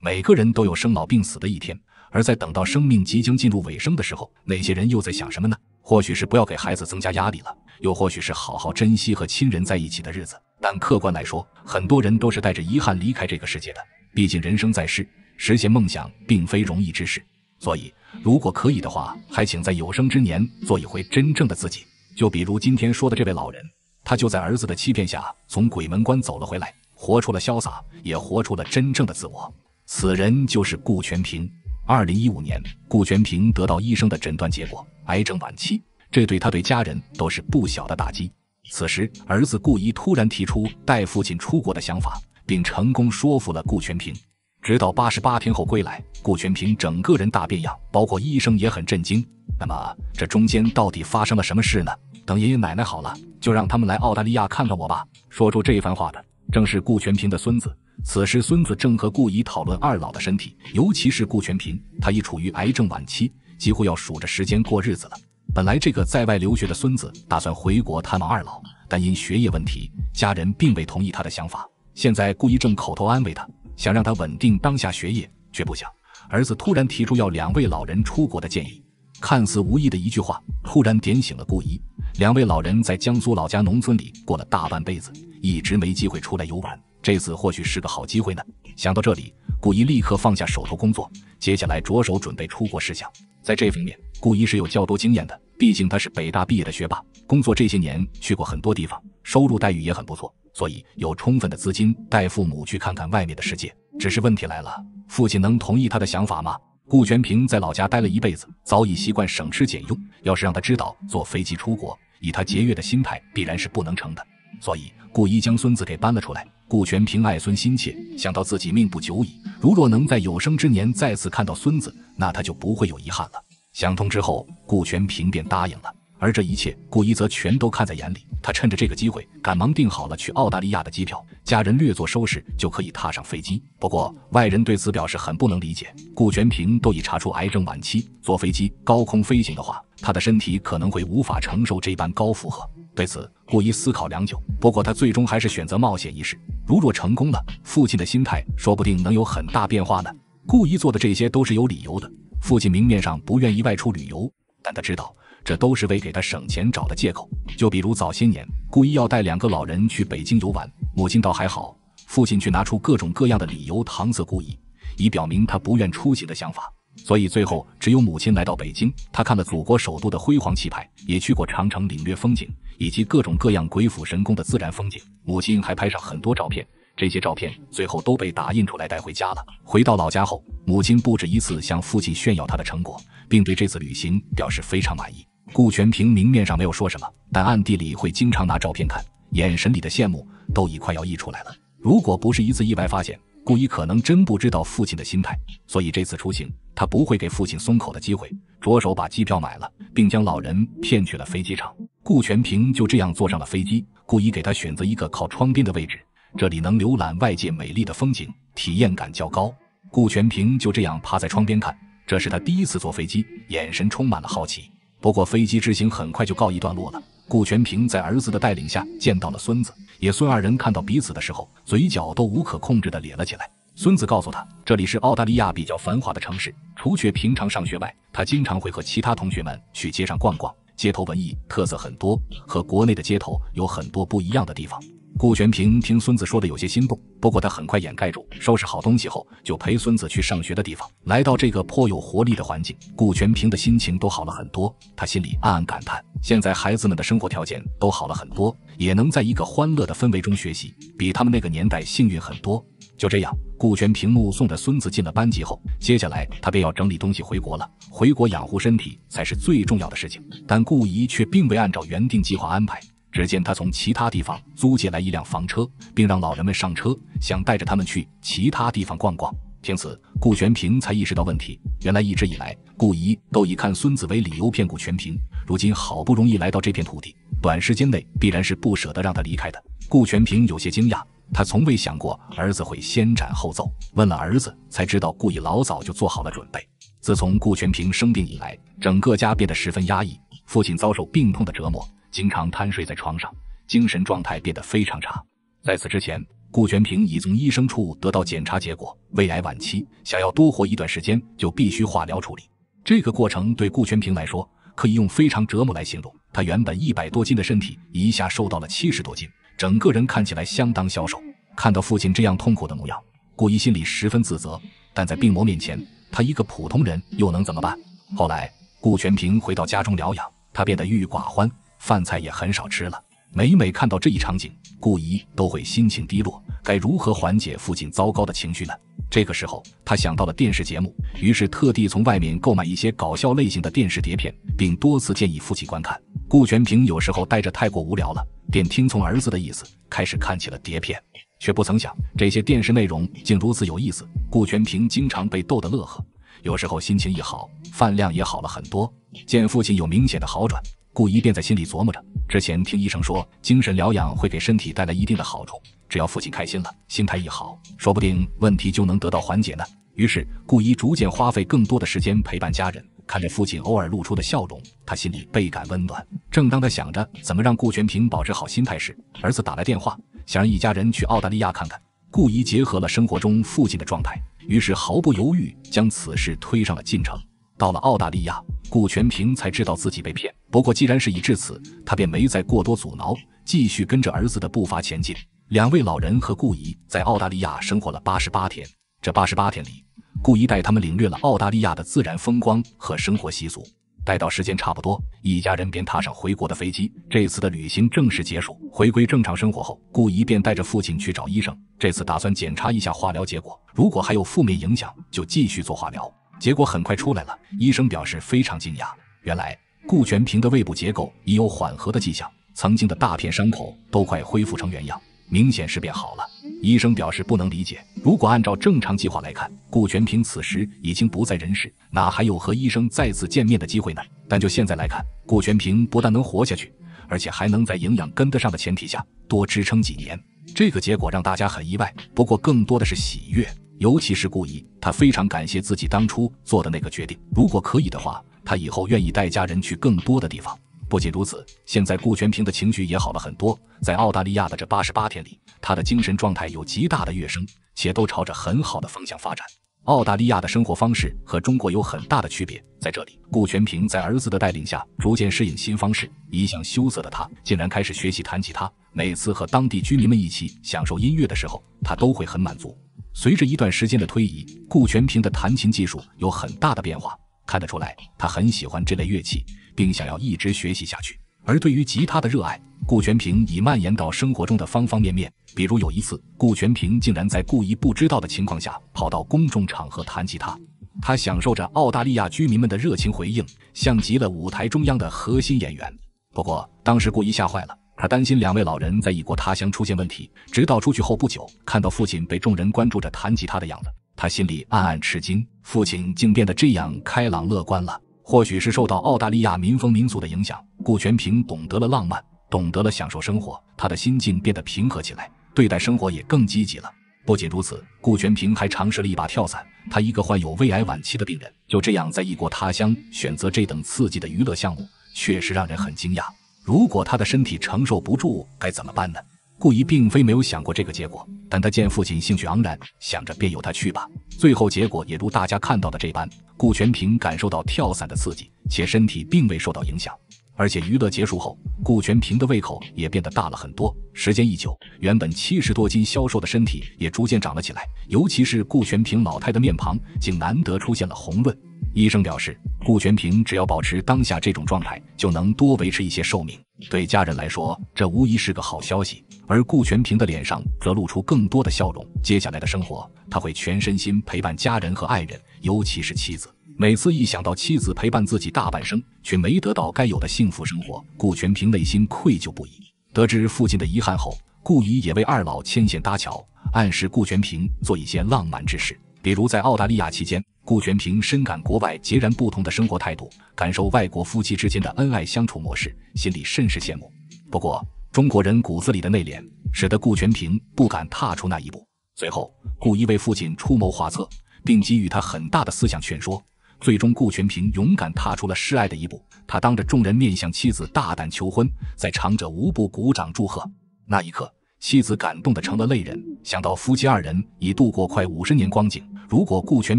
每个人都有生老病死的一天，而在等到生命即将进入尾声的时候，那些人又在想什么呢？或许是不要给孩子增加压力了，又或许是好好珍惜和亲人在一起的日子。但客观来说，很多人都是带着遗憾离开这个世界的。毕竟人生在世，实现梦想并非容易之事。所以，如果可以的话，还请在有生之年做一回真正的自己。就比如今天说的这位老人，他就在儿子的欺骗下从鬼门关走了回来，活出了潇洒，也活出了真正的自我。此人就是顾全平。二零一五年，顾全平得到医生的诊断结果，癌症晚期，这对他、对家人都是不小的打击。此时，儿子顾一突然提出带父亲出国的想法，并成功说服了顾全平。直到八十八天后归来，顾全平整个人大变样，包括医生也很震惊。那么，这中间到底发生了什么事呢？等爷爷奶奶好了，就让他们来澳大利亚看看我吧。说出这番话的，正是顾全平的孙子。此时，孙子正和顾姨讨论二老的身体，尤其是顾全平，他已处于癌症晚期，几乎要数着时间过日子了。本来这个在外留学的孙子打算回国探望二老，但因学业问题，家人并未同意他的想法。现在顾姨正口头安慰他，想让他稳定当下学业，却不想儿子突然提出要两位老人出国的建议。看似无意的一句话，突然点醒了顾姨：两位老人在江苏老家农村里过了大半辈子，一直没机会出来游玩。这次或许是个好机会呢。想到这里，顾一立刻放下手头工作，接下来着手准备出国事项。在这方面，顾一是有较多经验的，毕竟他是北大毕业的学霸，工作这些年去过很多地方，收入待遇也很不错，所以有充分的资金带父母去看看外面的世界。只是问题来了，父亲能同意他的想法吗？顾全平在老家待了一辈子，早已习惯省吃俭用，要是让他知道坐飞机出国，以他节约的心态，必然是不能成的。所以，顾一将孙子给搬了出来。顾全平爱孙心切，想到自己命不久矣，如若能在有生之年再次看到孙子，那他就不会有遗憾了。想通之后，顾全平便答应了。而这一切，顾一则全都看在眼里。他趁着这个机会，赶忙订好了去澳大利亚的机票，家人略作收拾就可以踏上飞机。不过外人对此表示很不能理解。顾全平都已查出癌症晚期，坐飞机、高空飞行的话，他的身体可能会无法承受这般高负荷。对此，顾一思考良久，不过他最终还是选择冒险一试。如若成功了，父亲的心态说不定能有很大变化呢。故意做的这些都是有理由的。父亲明面上不愿意外出旅游，但他知道这都是为给他省钱找的借口。就比如早些年，故意要带两个老人去北京游玩，母亲倒还好，父亲却拿出各种各样的理由搪塞故意，以表明他不愿出行的想法。所以最后，只有母亲来到北京。她看了祖国首都的辉煌气派，也去过长城领略风景，以及各种各样鬼斧神工的自然风景。母亲还拍上很多照片，这些照片最后都被打印出来带回家了。回到老家后，母亲不止一次向父亲炫耀她的成果，并对这次旅行表示非常满意。顾全平明面上没有说什么，但暗地里会经常拿照片看，眼神里的羡慕都已快要溢出来了。如果不是一次意外发现，顾一可能真不知道父亲的心态，所以这次出行他不会给父亲松口的机会，着手把机票买了，并将老人骗去了飞机场。顾全平就这样坐上了飞机，顾一给他选择一个靠窗边的位置，这里能浏览外界美丽的风景，体验感较高。顾全平就这样趴在窗边看，这是他第一次坐飞机，眼神充满了好奇。不过飞机之行很快就告一段落了。顾全平在儿子的带领下见到了孙子、爷孙二人。看到彼此的时候，嘴角都无可控制地咧了起来。孙子告诉他，这里是澳大利亚比较繁华的城市，除却平常上学外，他经常会和其他同学们去街上逛逛，街头文艺特色很多，和国内的街头有很多不一样的地方。顾全平听孙子说的有些心动，不过他很快掩盖住。收拾好东西后，就陪孙子去上学的地方。来到这个颇有活力的环境，顾全平的心情都好了很多。他心里暗暗感叹，现在孩子们的生活条件都好了很多，也能在一个欢乐的氛围中学习，比他们那个年代幸运很多。就这样，顾全平目送着孙子进了班级后，接下来他便要整理东西回国了。回国养护身体才是最重要的事情。但顾姨却并未按照原定计划安排。只见他从其他地方租借来一辆房车，并让老人们上车，想带着他们去其他地方逛逛。听此，顾全平才意识到问题。原来一直以来，顾姨都以看孙子为理由骗顾全平。如今好不容易来到这片土地，短时间内必然是不舍得让他离开的。顾全平有些惊讶，他从未想过儿子会先斩后奏。问了儿子，才知道顾姨老早就做好了准备。自从顾全平生病以来，整个家变得十分压抑，父亲遭受病痛的折磨。经常瘫睡在床上，精神状态变得非常差。在此之前，顾全平已从医生处得到检查结果，胃癌晚期。想要多活一段时间，就必须化疗处理。这个过程对顾全平来说，可以用非常折磨来形容。他原本一百多斤的身体，一下瘦到了七十多斤，整个人看起来相当消瘦。看到父亲这样痛苦的模样，顾一心里十分自责。但在病魔面前，他一个普通人又能怎么办？后来，顾全平回到家中疗养，他变得郁郁寡欢。饭菜也很少吃了。每每看到这一场景，顾仪都会心情低落。该如何缓解父亲糟糕的情绪呢？这个时候，他想到了电视节目，于是特地从外面购买一些搞笑类型的电视碟片，并多次建议父亲观看。顾全平有时候带着太过无聊了，便听从儿子的意思，开始看起了碟片。却不曾想，这些电视内容竟如此有意思。顾全平经常被逗得乐呵，有时候心情一好，饭量也好了很多。见父亲有明显的好转。顾一便在心里琢磨着，之前听医生说，精神疗养会给身体带来一定的好处。只要父亲开心了，心态一好，说不定问题就能得到缓解呢。于是，顾一逐渐花费更多的时间陪伴家人，看着父亲偶尔露出的笑容，他心里倍感温暖。正当他想着怎么让顾全平保持好心态时，儿子打来电话，想让一家人去澳大利亚看看。顾一结合了生活中父亲的状态，于是毫不犹豫将此事推上了进程。到了澳大利亚。顾全平才知道自己被骗。不过，既然事已至此，他便没再过多阻挠，继续跟着儿子的步伐前进。两位老人和顾姨在澳大利亚生活了八十八天。这八十八天里，顾姨带他们领略了澳大利亚的自然风光和生活习俗。待到时间差不多，一家人便踏上回国的飞机。这次的旅行正式结束。回归正常生活后，顾姨便带着父亲去找医生。这次打算检查一下化疗结果，如果还有负面影响，就继续做化疗。结果很快出来了，医生表示非常惊讶。原来顾全平的胃部结构已有缓和的迹象，曾经的大片伤口都快恢复成原样，明显是变好了。医生表示不能理解，如果按照正常计划来看，顾全平此时已经不在人世，哪还有和医生再次见面的机会呢？但就现在来看，顾全平不但能活下去，而且还能在营养跟得上的前提下多支撑几年。这个结果让大家很意外，不过更多的是喜悦。尤其是顾毅，他非常感谢自己当初做的那个决定。如果可以的话，他以后愿意带家人去更多的地方。不仅如此，现在顾全平的情绪也好了很多。在澳大利亚的这八十八天里，他的精神状态有极大的跃升，且都朝着很好的方向发展。澳大利亚的生活方式和中国有很大的区别，在这里，顾全平在儿子的带领下逐渐适应新方式。一向羞涩的他竟然开始学习弹吉他。每次和当地居民们一起享受音乐的时候，他都会很满足。随着一段时间的推移，顾全平的弹琴技术有很大的变化，看得出来他很喜欢这类乐器，并想要一直学习下去。而对于吉他的热爱，顾全平已蔓延到生活中的方方面面。比如有一次，顾全平竟然在顾一不知道的情况下跑到公众场合弹吉他，他享受着澳大利亚居民们的热情回应，像极了舞台中央的核心演员。不过当时顾一吓坏了。他担心两位老人在异国他乡出现问题，直到出去后不久，看到父亲被众人关注着弹吉他的样子，他心里暗暗吃惊：父亲竟变得这样开朗乐观了。或许是受到澳大利亚民风民俗的影响，顾全平懂得了浪漫，懂得了享受生活，他的心境变得平和起来，对待生活也更积极了。不仅如此，顾全平还尝试了一把跳伞。他一个患有胃癌晚期的病人，就这样在异国他乡选择这等刺激的娱乐项目，确实让人很惊讶。如果他的身体承受不住，该怎么办呢？顾疑并非没有想过这个结果，但他见父亲兴趣盎然，想着便由他去吧。最后结果也如大家看到的这般，顾全平感受到跳伞的刺激，且身体并未受到影响。而且娱乐结束后，顾全平的胃口也变得大了很多。时间一久，原本七十多斤消瘦的身体也逐渐长了起来，尤其是顾全平老态的面庞，竟难得出现了红润。医生表示，顾全平只要保持当下这种状态，就能多维持一些寿命。对家人来说，这无疑是个好消息。而顾全平的脸上则露出更多的笑容。接下来的生活，他会全身心陪伴家人和爱人，尤其是妻子。每次一想到妻子陪伴自己大半生，却没得到该有的幸福生活，顾全平内心愧疚不已。得知父亲的遗憾后，顾姨也为二老牵线搭桥，暗示顾全平做一些浪漫之事，比如在澳大利亚期间。顾全平深感国外截然不同的生活态度，感受外国夫妻之间的恩爱相处模式，心里甚是羡慕。不过，中国人骨子里的内敛，使得顾全平不敢踏出那一步。随后，顾一为父亲出谋划策，并给予他很大的思想劝说。最终，顾全平勇敢踏出了示爱的一步，他当着众人面向妻子大胆求婚，在场者无不鼓掌祝贺。那一刻。妻子感动得成了泪人，想到夫妻二人已度过快五十年光景，如果顾全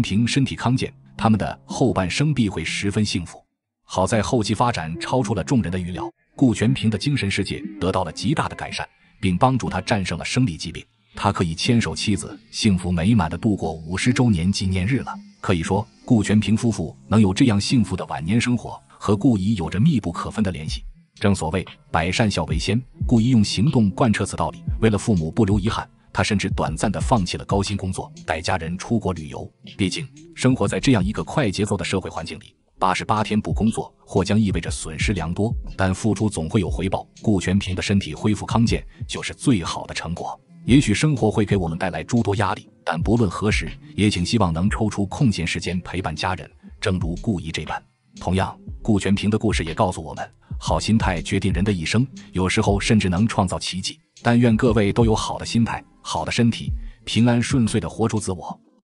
平身体康健，他们的后半生必会十分幸福。好在后期发展超出了众人的预料，顾全平的精神世界得到了极大的改善，并帮助他战胜了生理疾病，他可以牵手妻子，幸福美满地度过五十周年纪念日了。可以说，顾全平夫妇能有这样幸福的晚年生活，和顾姨有着密不可分的联系。正所谓百善孝为先，顾一用行动贯彻此道理，为了父母不留遗憾，他甚至短暂的放弃了高薪工作，带家人出国旅游。毕竟生活在这样一个快节奏的社会环境里，八十八天不工作或将意味着损失良多。但付出总会有回报，顾全平的身体恢复康健就是最好的成果。也许生活会给我们带来诸多压力，但不论何时，也请希望能抽出空闲时间陪伴家人，正如顾一这般。同样，顾全平的故事也告诉我们：好心态决定人的一生，有时候甚至能创造奇迹。但愿各位都有好的心态、好的身体，平安顺遂地活出自我。